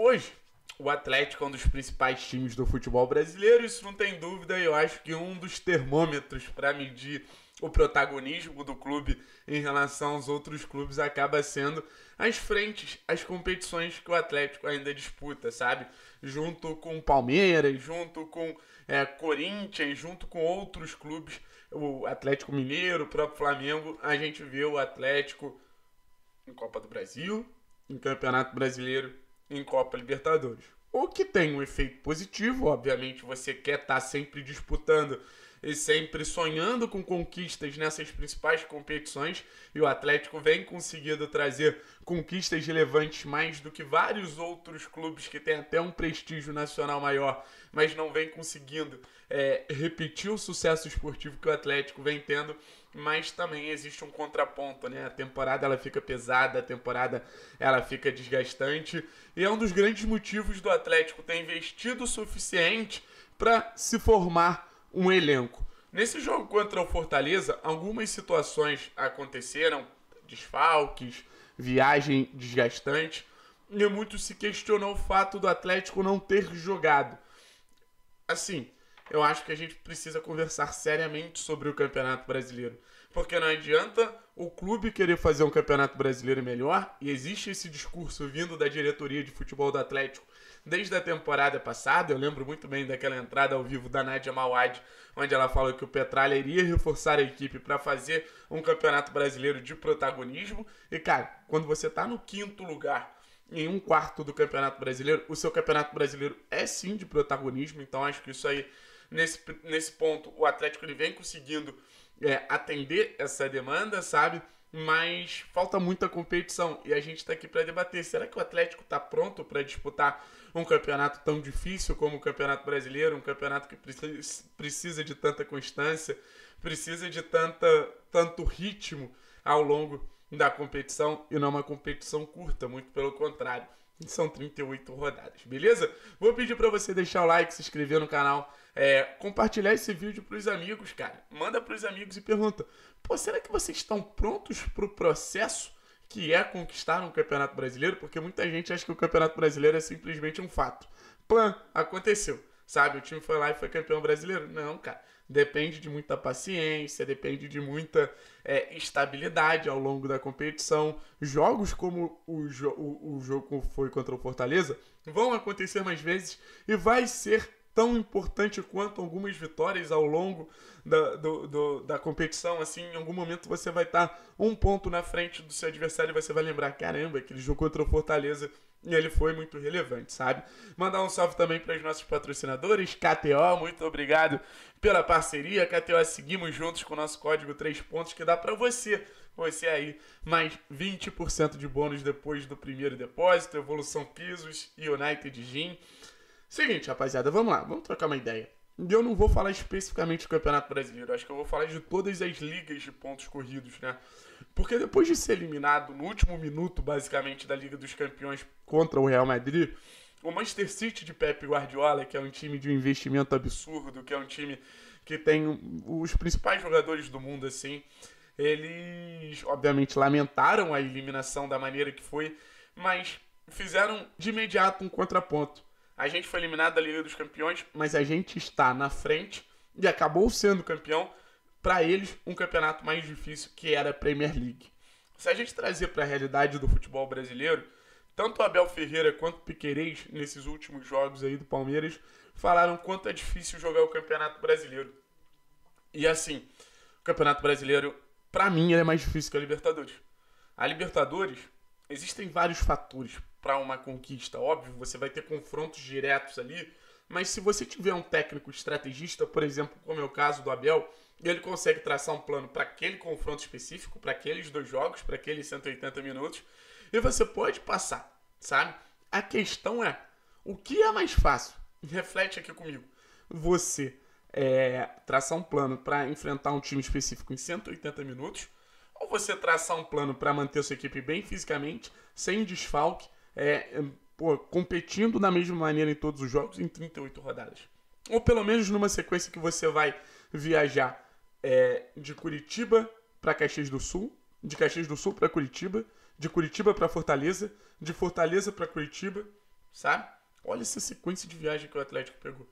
Hoje, o Atlético é um dos principais times do futebol brasileiro, isso não tem dúvida, e eu acho que um dos termômetros para medir o protagonismo do clube em relação aos outros clubes acaba sendo as frentes, as competições que o Atlético ainda disputa, sabe? Junto com Palmeiras, junto com é, Corinthians, junto com outros clubes, o Atlético Mineiro, o próprio Flamengo, a gente vê o Atlético em Copa do Brasil, em Campeonato Brasileiro em Copa Libertadores. O que tem um efeito positivo, obviamente você quer estar tá sempre disputando e sempre sonhando com conquistas nessas principais competições, e o Atlético vem conseguindo trazer conquistas relevantes mais do que vários outros clubes que têm até um prestígio nacional maior, mas não vem conseguindo é, repetir o sucesso esportivo que o Atlético vem tendo mas também existe um contraponto, né? A temporada ela fica pesada, a temporada ela fica desgastante e é um dos grandes motivos do Atlético ter investido o suficiente para se formar um elenco. Nesse jogo contra o Fortaleza, algumas situações aconteceram, desfalques, viagem desgastante, e muito se questionou o fato do Atlético não ter jogado. Assim, eu acho que a gente precisa conversar seriamente sobre o Campeonato Brasileiro. Porque não adianta o clube querer fazer um Campeonato Brasileiro melhor, e existe esse discurso vindo da diretoria de futebol do Atlético desde a temporada passada. Eu lembro muito bem daquela entrada ao vivo da Nadia Mawad, onde ela falou que o Petralha iria reforçar a equipe para fazer um Campeonato Brasileiro de protagonismo. E, cara, quando você está no quinto lugar em um quarto do Campeonato Brasileiro. O seu Campeonato Brasileiro é sim de protagonismo, então acho que isso aí Nesse, nesse ponto, o Atlético ele vem conseguindo é, atender essa demanda, sabe? Mas falta muita competição e a gente está aqui para debater. Será que o Atlético está pronto para disputar um campeonato tão difícil como o Campeonato Brasileiro, um campeonato que precisa de tanta constância, precisa de tanta, tanto ritmo ao longo da competição e não é uma competição curta, muito pelo contrário. São 38 rodadas, beleza? Vou pedir para você deixar o like, se inscrever no canal, é, compartilhar esse vídeo pros amigos, cara. Manda pros amigos e pergunta: pô, será que vocês estão prontos pro processo que é conquistar um Campeonato Brasileiro? Porque muita gente acha que o Campeonato Brasileiro é simplesmente um fato. Plan, aconteceu. Sabe, o time foi lá e foi campeão brasileiro? Não, cara depende de muita paciência, depende de muita é, estabilidade ao longo da competição. Jogos como o, jo o, o jogo foi contra o Fortaleza vão acontecer mais vezes e vai ser tão importante quanto algumas vitórias ao longo da, do, do, da competição. Assim, em algum momento você vai estar tá um ponto na frente do seu adversário e você vai lembrar: caramba, aquele jogo contra o Fortaleza e ele foi muito relevante, sabe? Mandar um salve também para os nossos patrocinadores, KTO, muito obrigado pela parceria. KTO, seguimos juntos com o nosso código 3 pontos que dá para você, você aí, mais 20% de bônus depois do primeiro depósito, Evolução Pisos e United Gin. Seguinte, rapaziada, vamos lá, vamos trocar uma ideia. Eu não vou falar especificamente do Campeonato Brasileiro, acho que eu vou falar de todas as ligas de pontos corridos, né? Porque depois de ser eliminado no último minuto, basicamente, da Liga dos Campeões contra o Real Madrid, o Manchester City de Pep Guardiola, que é um time de um investimento absurdo, que é um time que tem os principais jogadores do mundo, assim, eles, obviamente, lamentaram a eliminação da maneira que foi, mas fizeram de imediato um contraponto a gente foi eliminado da Liga dos Campeões, mas a gente está na frente e acabou sendo campeão. Para eles, um campeonato mais difícil que era a Premier League. Se a gente trazer para a realidade do futebol brasileiro, tanto Abel Ferreira quanto Piquerez, nesses últimos jogos aí do Palmeiras, falaram quanto é difícil jogar o Campeonato Brasileiro. E assim, o Campeonato Brasileiro, para mim, é mais difícil que a Libertadores. A Libertadores, existem vários fatores para uma conquista. Óbvio, você vai ter confrontos diretos ali, mas se você tiver um técnico estrategista, por exemplo, como é o caso do Abel, ele consegue traçar um plano para aquele confronto específico, para aqueles dois jogos, para aqueles 180 minutos, e você pode passar, sabe? A questão é, o que é mais fácil? Reflete aqui comigo. Você é, traçar um plano para enfrentar um time específico em 180 minutos, ou você traçar um plano para manter sua equipe bem fisicamente, sem desfalque, é, é, pô, competindo da mesma maneira em todos os jogos em 38 rodadas. Ou pelo menos numa sequência que você vai viajar é, de Curitiba para Caxias do Sul, de Caxias do Sul para Curitiba, de Curitiba para Fortaleza, de Fortaleza para Curitiba, sabe? Olha essa sequência de viagem que o Atlético pegou.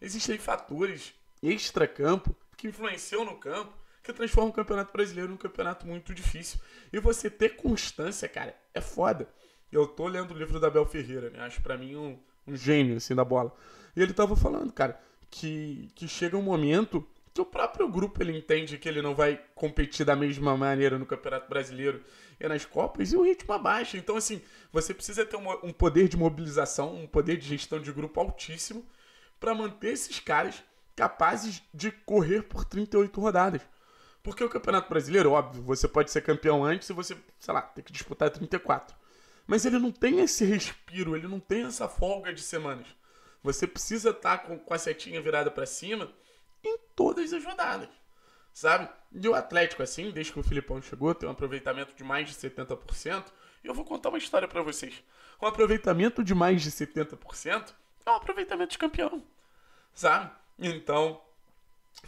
Existem fatores extra-campo que influenciam no campo, que transformam o Campeonato Brasileiro num campeonato muito difícil. E você ter constância, cara, é foda. Eu tô lendo o livro da Bel Ferreira, né? Acho para mim um, um, gênio, assim, da bola. E ele tava falando, cara, que, que chega um momento que o próprio grupo ele entende que ele não vai competir da mesma maneira no Campeonato Brasileiro e nas Copas e o ritmo abaixa. Então, assim, você precisa ter um, um poder de mobilização, um poder de gestão de grupo altíssimo para manter esses caras capazes de correr por 38 rodadas. Porque o Campeonato Brasileiro, óbvio, você pode ser campeão antes e você, sei lá, tem que disputar 34. Mas ele não tem esse respiro, ele não tem essa folga de semanas. Você precisa estar tá com, a setinha virada para cima em todas as rodadas, sabe? E o Atlético, assim, desde que o Filipão chegou, tem um aproveitamento de mais de 70%. E eu vou contar uma história para vocês. Um aproveitamento de mais de 70% é um aproveitamento de campeão, sabe? Então,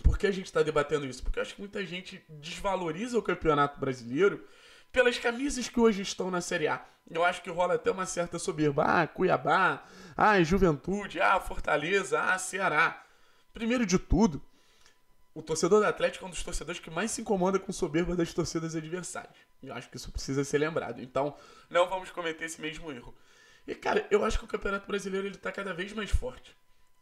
por que a gente está debatendo isso? Porque eu acho que muita gente desvaloriza o campeonato brasileiro pelas camisas que hoje estão na Série A. Eu acho que rola até uma certa soberba. Ah, Cuiabá, ah, Juventude, ah, Fortaleza, ah, Ceará. Primeiro de tudo, o torcedor do Atlético é um dos torcedores que mais se incomoda com soberba das torcidas adversárias. Eu acho que isso precisa ser lembrado. Então, não vamos cometer esse mesmo erro. E, cara, eu acho que o Campeonato Brasileiro ele tá cada vez mais forte,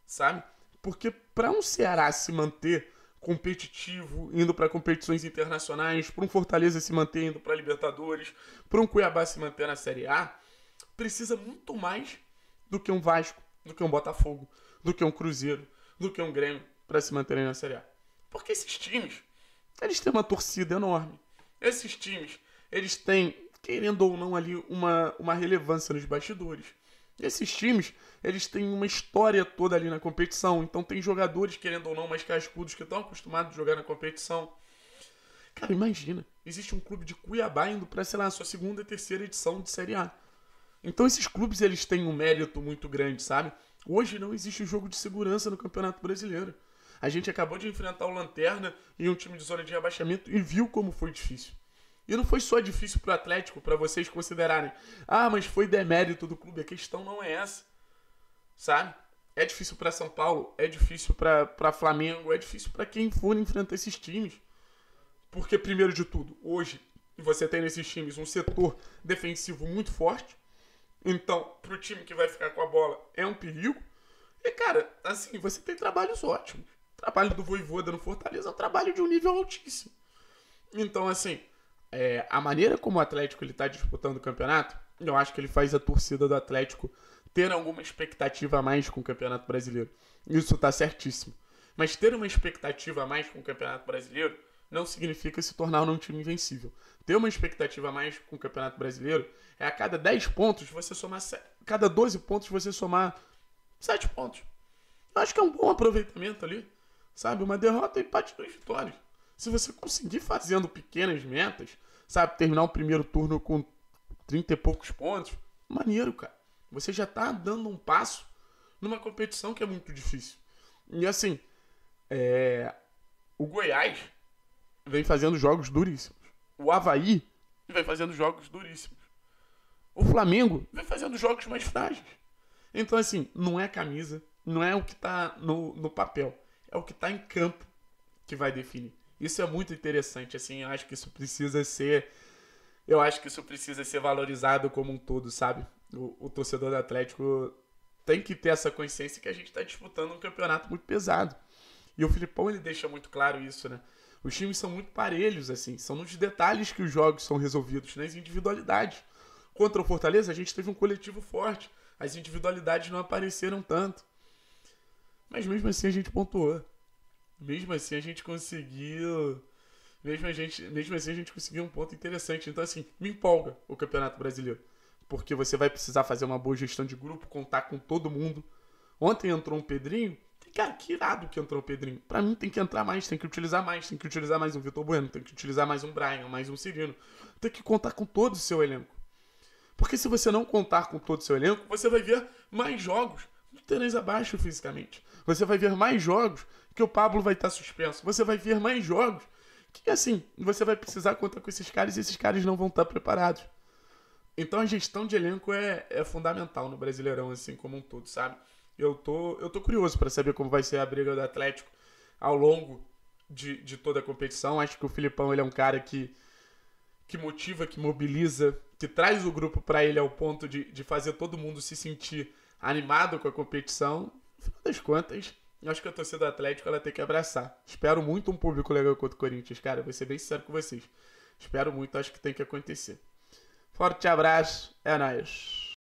sabe? Porque para um Ceará se manter competitivo, indo para competições internacionais, para um Fortaleza se manter indo para Libertadores, para um Cuiabá se manter na Série A, precisa muito mais do que um Vasco, do que um Botafogo, do que um Cruzeiro, do que um Grêmio para se manterem na Série A. Porque esses times, eles têm uma torcida enorme. Esses times, eles têm, querendo ou não ali, uma, uma relevância nos bastidores esses times, eles têm uma história toda ali na competição. Então tem jogadores, querendo ou não, mais cascudos que estão acostumados a jogar na competição. Cara, imagina. Existe um clube de Cuiabá indo para, sei lá, sua segunda e terceira edição de Série A. Então esses clubes, eles têm um mérito muito grande, sabe? Hoje não existe jogo de segurança no Campeonato Brasileiro. A gente acabou de enfrentar o Lanterna e um time de zona de rebaixamento e viu como foi difícil. E não foi só difícil para o Atlético, para vocês considerarem. Ah, mas foi demérito do clube. A questão não é essa. Sabe? É difícil para São Paulo, é difícil para Flamengo, é difícil para quem for enfrentar esses times. Porque, primeiro de tudo, hoje você tem nesses times um setor defensivo muito forte. Então, para o time que vai ficar com a bola, é um perigo. E, cara, assim, você tem trabalhos ótimos. O trabalho do Voivoda no Fortaleza é um trabalho de um nível altíssimo. Então, assim, é, a maneira como o Atlético está disputando o campeonato, eu acho que ele faz a torcida do Atlético ter alguma expectativa a mais com o Campeonato Brasileiro. Isso está certíssimo. Mas ter uma expectativa a mais com o Campeonato Brasileiro não significa se tornar um time invencível. Ter uma expectativa a mais com o Campeonato Brasileiro é a cada 10 pontos você somar. Cada 12 pontos você somar 7 pontos. Eu acho que é um bom aproveitamento ali. Sabe? Uma derrota e empate duas vitórias. Se você conseguir fazendo pequenas metas, sabe, terminar o primeiro turno com 30 e poucos pontos, maneiro, cara. Você já tá dando um passo numa competição que é muito difícil. E assim, é... o Goiás vem fazendo jogos duríssimos. O Havaí vem fazendo jogos duríssimos. O Flamengo vem fazendo jogos mais frágeis. Então, assim, não é a camisa, não é o que tá no, no papel, é o que tá em campo que vai definir. Isso é muito interessante, assim, eu acho que isso precisa ser. Eu acho que isso precisa ser valorizado como um todo, sabe? O, o torcedor do Atlético tem que ter essa consciência que a gente está disputando um campeonato muito pesado. E o Filipão ele deixa muito claro isso, né? Os times são muito parelhos, assim, são nos detalhes que os jogos são resolvidos, nas né? individualidades. Contra o Fortaleza, a gente teve um coletivo forte, as individualidades não apareceram tanto. Mas mesmo assim a gente pontuou mesmo assim a gente conseguiu. Mesmo, a gente, mesmo assim a gente conseguiu um ponto interessante. Então, assim, me empolga o Campeonato Brasileiro. Porque você vai precisar fazer uma boa gestão de grupo, contar com todo mundo. Ontem entrou um Pedrinho. Cara, que irado que entrou o Pedrinho. Pra mim tem que entrar mais, tem que utilizar mais, tem que utilizar mais um Vitor Bueno, tem que utilizar mais um Brian, mais um Cirino. Tem que contar com todo o seu elenco. Porque se você não contar com todo o seu elenco, você vai ver mais jogos níveis abaixo fisicamente. Você vai ver mais jogos que o Pablo vai estar tá suspenso. Você vai ver mais jogos que, assim, você vai precisar contar com esses caras e esses caras não vão estar tá preparados. Então a gestão de elenco é, é fundamental no Brasileirão, assim como um todo, sabe? Eu tô, eu tô curioso para saber como vai ser a briga do Atlético ao longo de, de toda a competição. Acho que o Filipão ele é um cara que, que motiva, que mobiliza, que traz o grupo para ele ao ponto de, de fazer todo mundo se sentir animado com a competição. Afinal das contas, acho que a torcida do Atlético ela tem que abraçar. Espero muito um público legal contra o Corinthians, cara. Vou ser bem sincero com vocês. Espero muito, acho que tem que acontecer. Forte abraço, é nóis.